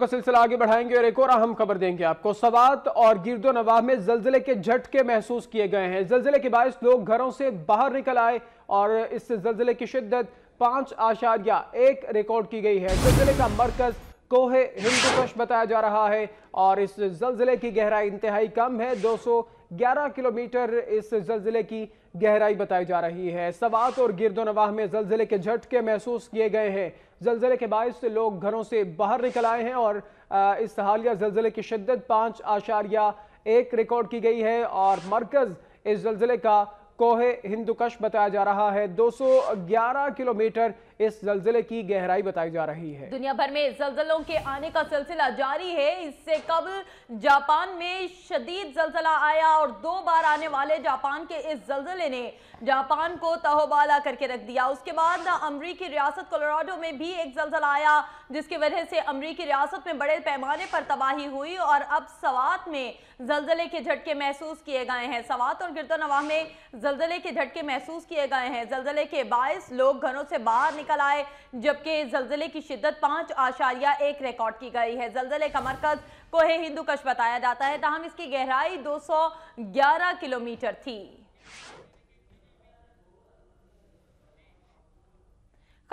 का सिलसिला आगे बढ़ाएंगे और एक और अहम खबर देंगे आपको सवात और गिरदो नवाह में जलजिले के झटके महसूस किए गए हैं जलजिले के बायस लोग घरों से बाहर निकल आए और इस जलजिले की शिद्दत पांच आशारिया एक रिकॉर्ड की गई है जलजिले का मरकज कोह हिंदुकश बताया जा रहा है और इस जलजिले की गहराई इंतहाई कम है 211 किलोमीटर इस जलजिले की गहराई बताई जा रही है सवात और गिरदोनवाह में जलजिले के झटके महसूस किए गए हैं जलजिले के बायस से लोग घरों से बाहर निकल आए हैं और इस हालिया जलजिले की शिद्दत पाँच आशारिया एक रिकॉर्ड की गई है और मरकज़ इस जलजिले का कोहे हिंदुकश बताया जा रहा है 211 किलोमीटर इस जलजिले की गहराई बताई जा रही है दुनिया भर में जलजलों के आने का सिलसिला जारी है इससे कबल जापान में शदीद जलजला आया और दो बार आने वाले जापान के इस जलजले ने जापान को तहोबाला करके रख दिया उसके बाद अमरीकी रियासत कोलोराडो में भी एक जलजला आया जिसकी वजह से अमरीकी रियासत में बड़े पैमाने पर तबाही हुई और अब सवात में जलजले के झटके महसूस किए गए हैं सवात और गिरदोनवा में जलजले के झटके महसूस किए गए हैं जलजले के बायस लोग घरों से बाहर निकल आए जबकि जलजले की शिद्दत पांच आशारिया एक रिकॉर्ड की गई है जलजले का मरकज कोहे हिंदू कश बताया जाता है तहम इसकी गहराई दो किलोमीटर थी